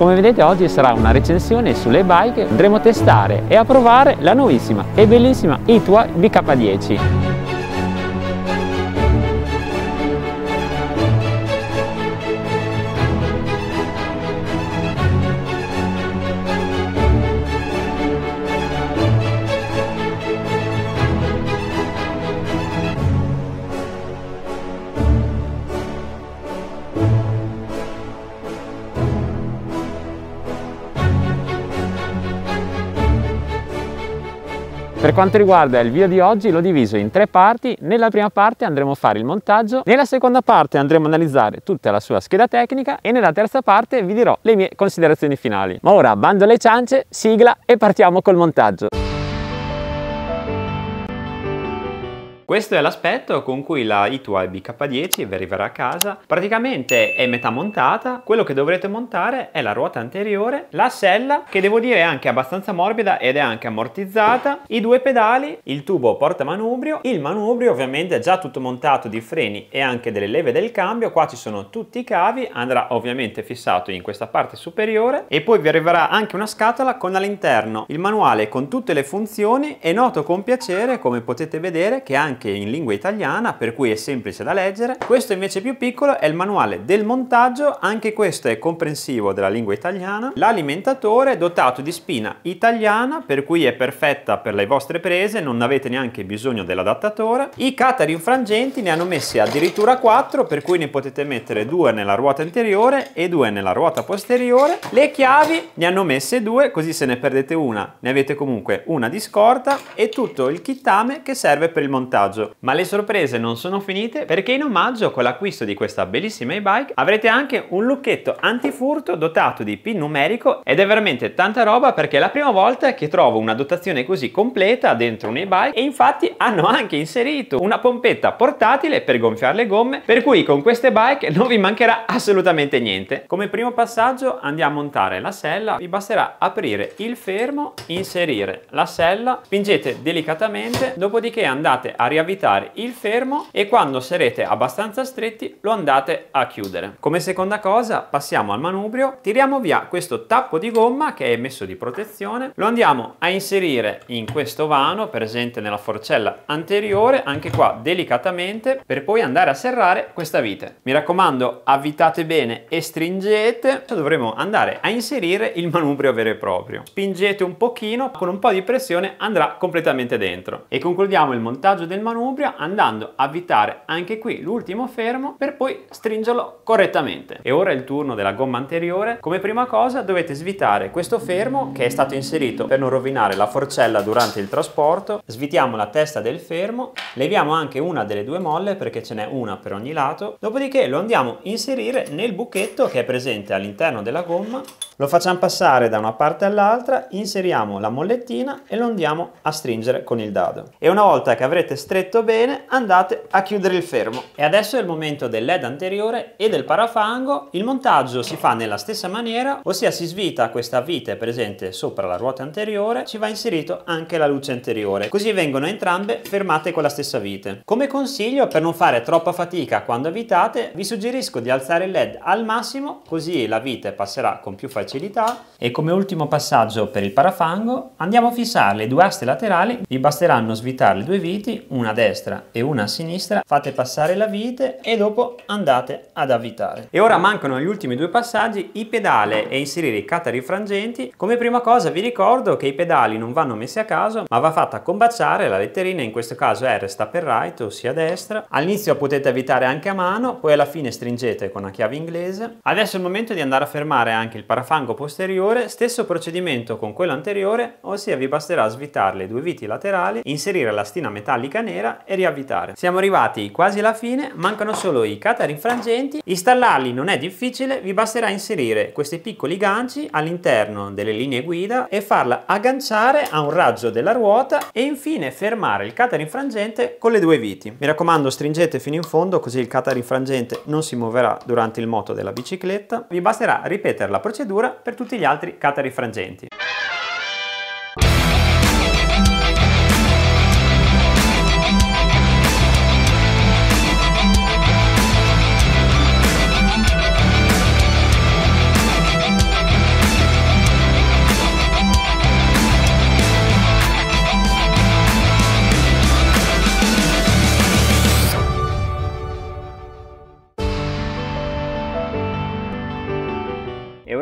Come vedete oggi sarà una recensione sulle bike, andremo a testare e a provare la nuovissima e bellissima Itua BK10. Per quanto riguarda il video di oggi l'ho diviso in tre parti, nella prima parte andremo a fare il montaggio, nella seconda parte andremo a analizzare tutta la sua scheda tecnica e nella terza parte vi dirò le mie considerazioni finali. Ma ora bando alle ciance, sigla e partiamo col montaggio. Questo è l'aspetto con cui la e Itua BK10 vi arriverà a casa. Praticamente è metà montata, quello che dovrete montare è la ruota anteriore, la sella che devo dire è anche abbastanza morbida ed è anche ammortizzata, i due pedali, il tubo porta manubrio, il manubrio ovviamente è già tutto montato di freni e anche delle leve del cambio, qua ci sono tutti i cavi, andrà ovviamente fissato in questa parte superiore e poi vi arriverà anche una scatola con all'interno il manuale con tutte le funzioni e noto con piacere come potete vedere che anche anche in lingua italiana, per cui è semplice da leggere. Questo invece più piccolo è il manuale del montaggio, anche questo è comprensivo della lingua italiana. L'alimentatore è dotato di spina italiana, per cui è perfetta per le vostre prese, non avete neanche bisogno dell'adattatore. I catari infrangenti ne hanno messi addirittura 4, per cui ne potete mettere 2 nella ruota anteriore e 2 nella ruota posteriore. Le chiavi ne hanno messe 2, così se ne perdete una ne avete comunque una di scorta e tutto il kittame che serve per il montaggio disagio. Ma le sorprese non sono finite perché in omaggio con l'acquisto di questa bellissima e-bike avrete anche un lucchetto antifurto dotato di pin numerico ed è veramente tanta roba perché è la prima volta che trovo una dotazione così completa dentro un e-bike e infatti hanno anche inserito una pompetta portatile per gonfiare le gomme per cui con queste bike non vi mancherà assolutamente niente. Come primo passaggio andiamo a montare la sella, vi basterà aprire il fermo, inserire la sella, spingete delicatamente, dopodiché andate a riaprire riavvitare il fermo e quando sarete abbastanza stretti lo andate a chiudere. Come seconda cosa passiamo al manubrio, tiriamo via questo tappo di gomma che è messo di protezione, lo andiamo a inserire in questo vano presente nella forcella anteriore, anche qua delicatamente, per poi andare a serrare questa vite. Mi raccomando avvitate bene e stringete, cioè dovremo andare a inserire il manubrio vero e proprio. Spingete un pochino, con un po' di pressione andrà completamente dentro. E concludiamo il montaggio del manubrio manubrio andando a vitare anche qui l'ultimo fermo per poi stringerlo correttamente. E ora è il turno della gomma anteriore. Come prima cosa dovete svitare questo fermo che è stato inserito per non rovinare la forcella durante il trasporto. Svitiamo la testa del fermo, leviamo anche una delle due molle perché ce n'è una per ogni lato. Dopodiché lo andiamo a inserire nel buchetto che è presente all'interno della gomma. Lo facciamo passare da una parte all'altra, inseriamo la mollettina e lo andiamo a stringere con il dado. E una volta che avrete stretto stretto bene, andate a chiudere il fermo. E adesso è il momento del LED anteriore e del parafango. Il montaggio si fa nella stessa maniera, ossia si svita questa vite presente sopra la ruota anteriore, ci va inserito anche la luce anteriore. Così vengono entrambe fermate con la stessa vite. Come consiglio, per non fare troppa fatica quando avvitate, vi suggerisco di alzare il LED al massimo, così la vite passerà con più facilità. E come ultimo passaggio per il parafango, andiamo a fissare le due aste laterali, vi basteranno svitare le due viti, un una a destra e una a sinistra, fate passare la vite e dopo andate ad avvitare. E ora mancano gli ultimi due passaggi, i pedali e inserire i catari frangenti. Come prima cosa vi ricordo che i pedali non vanno messi a caso, ma va fatta combaciare la letterina, in questo caso R sta per right, ossia destra. All'inizio potete avvitare anche a mano, poi alla fine stringete con la chiave inglese. Adesso è il momento di andare a fermare anche il parafango posteriore, stesso procedimento con quello anteriore, ossia vi basterà svitare le due viti laterali, inserire la stina metallica nera nera e riavvitare. Siamo arrivati quasi alla fine, mancano solo i catari infrangenti. Installarli non è difficile, vi basterà inserire questi piccoli ganci all'interno delle linee guida e farla agganciare a un raggio della ruota e infine fermare il cataro infrangente con le due viti. Mi raccomando stringete fino in fondo così il cataro infrangente non si muoverà durante il moto della bicicletta. Vi basterà ripetere la procedura per tutti gli altri catari frangenti.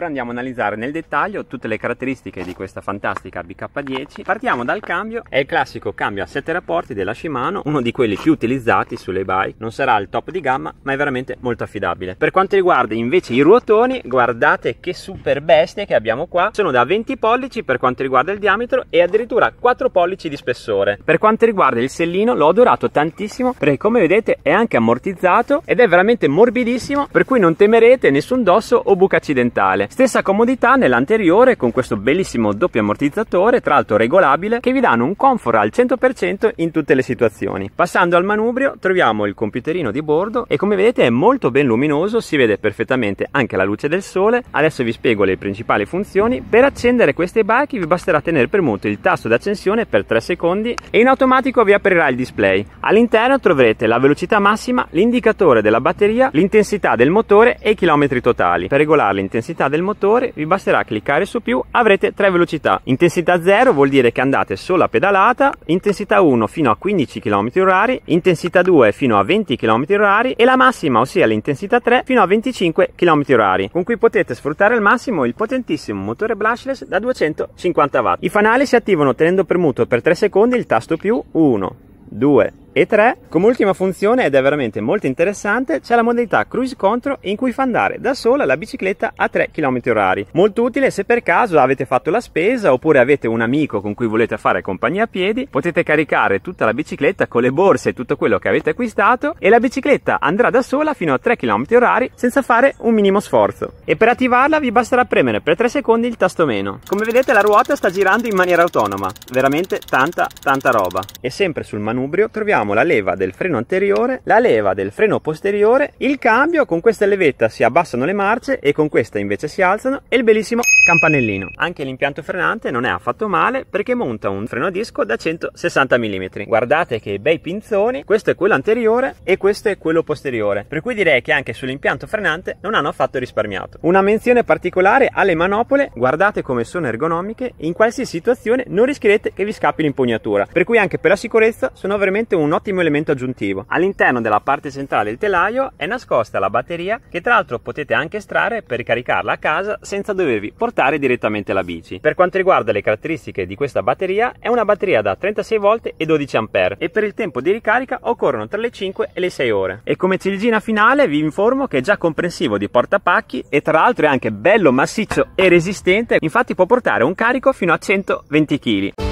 andiamo a analizzare nel dettaglio tutte le caratteristiche di questa fantastica BK10. Partiamo dal cambio, è il classico cambio a 7 rapporti della Shimano, uno di quelli più utilizzati sulle bike, non sarà il top di gamma ma è veramente molto affidabile. Per quanto riguarda invece i ruotoni, guardate che super bestie che abbiamo qua, sono da 20 pollici per quanto riguarda il diametro e addirittura 4 pollici di spessore. Per quanto riguarda il sellino l'ho adorato tantissimo perché come vedete è anche ammortizzato ed è veramente morbidissimo per cui non temerete nessun dosso o buca accidentale. Stessa comodità nell'anteriore con questo bellissimo doppio ammortizzatore, tra l'altro regolabile, che vi danno un comfort al 100% in tutte le situazioni. Passando al manubrio troviamo il computerino di bordo e come vedete è molto ben luminoso, si vede perfettamente anche la luce del sole. Adesso vi spiego le principali funzioni. Per accendere queste bike vi basterà tenere premuto il tasto d'accensione per 3 secondi e in automatico vi aprirà il display. All'interno troverete la velocità massima, l'indicatore della batteria, l'intensità del motore e i chilometri totali. Per regolare l'intensità del motore motore vi basterà cliccare su più, avrete tre velocità. Intensità 0 vuol dire che andate solo a pedalata, intensità 1 fino a 15 km/h, intensità 2 fino a 20 km/h e la massima, ossia l'intensità 3 fino a 25 km/h, con cui potete sfruttare al massimo il potentissimo motore brushless da 250 watt I fanali si attivano tenendo premuto per 3 secondi il tasto più 1, 2, 3 e 3, come ultima funzione ed è veramente molto interessante, c'è la modalità cruise control in cui fa andare da sola la bicicletta a 3 km h Molto utile se per caso avete fatto la spesa oppure avete un amico con cui volete fare compagnia a piedi, potete caricare tutta la bicicletta con le borse e tutto quello che avete acquistato e la bicicletta andrà da sola fino a 3 km h senza fare un minimo sforzo. E per attivarla vi basterà premere per 3 secondi il tasto meno. Come vedete la ruota sta girando in maniera autonoma, veramente tanta tanta roba. E sempre sul manubrio troviamo abbiamo la leva del freno anteriore, la leva del freno posteriore, il cambio, con questa levetta si abbassano le marce e con questa invece si alzano e il bellissimo campanellino. Anche l'impianto frenante non è affatto male perché monta un freno a disco da 160 mm. Guardate che bei pinzoni, questo è quello anteriore e questo è quello posteriore, per cui direi che anche sull'impianto frenante non hanno affatto risparmiato. Una menzione particolare alle manopole, guardate come sono ergonomiche, in qualsiasi situazione non rischierete che vi scappi l'impugnatura, per cui anche per la sicurezza sono veramente un un ottimo elemento aggiuntivo. All'interno della parte centrale del telaio è nascosta la batteria che tra l'altro potete anche estrarre per ricaricarla a casa senza dovervi portare direttamente la bici. Per quanto riguarda le caratteristiche di questa batteria è una batteria da 36 volt e 12 A e per il tempo di ricarica occorrono tra le 5 e le 6 ore. E come ciliegina finale vi informo che è già comprensivo di portapacchi e tra l'altro è anche bello massiccio e resistente infatti può portare un carico fino a 120 kg.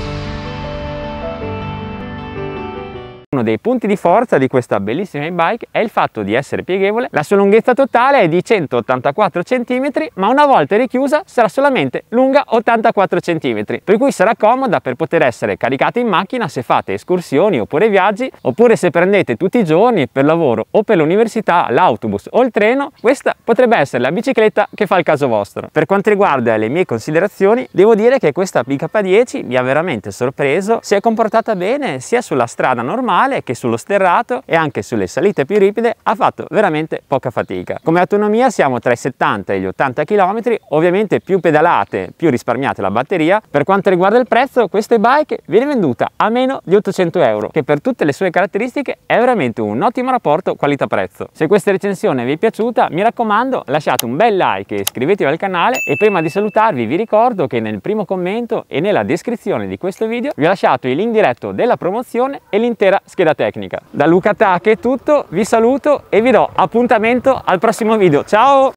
dei punti di forza di questa bellissima e-bike è il fatto di essere pieghevole, la sua lunghezza totale è di 184 cm, ma una volta richiusa sarà solamente lunga 84 cm, per cui sarà comoda per poter essere caricata in macchina se fate escursioni oppure viaggi, oppure se prendete tutti i giorni per lavoro o per l'università, l'autobus o il treno, questa potrebbe essere la bicicletta che fa il caso vostro. Per quanto riguarda le mie considerazioni, devo dire che questa PK10 mi ha veramente sorpreso, si è comportata bene sia sulla strada normale strade che sullo sterrato e anche sulle salite più ripide ha fatto veramente poca fatica. Come autonomia siamo tra i 70 e gli 80 km, ovviamente più pedalate più risparmiate la batteria. Per quanto riguarda il prezzo questa bike viene venduta a meno di 800 euro che per tutte le sue caratteristiche è veramente un ottimo rapporto qualità-prezzo. Se questa recensione vi è piaciuta mi raccomando lasciate un bel like e iscrivetevi al canale e prima di salutarvi vi ricordo che nel primo commento e nella descrizione di questo video vi ho lasciato il link diretto della promozione e l'intera scheda la tecnica. Da Luca Tac è tutto, vi saluto e vi do appuntamento al prossimo video. Ciao!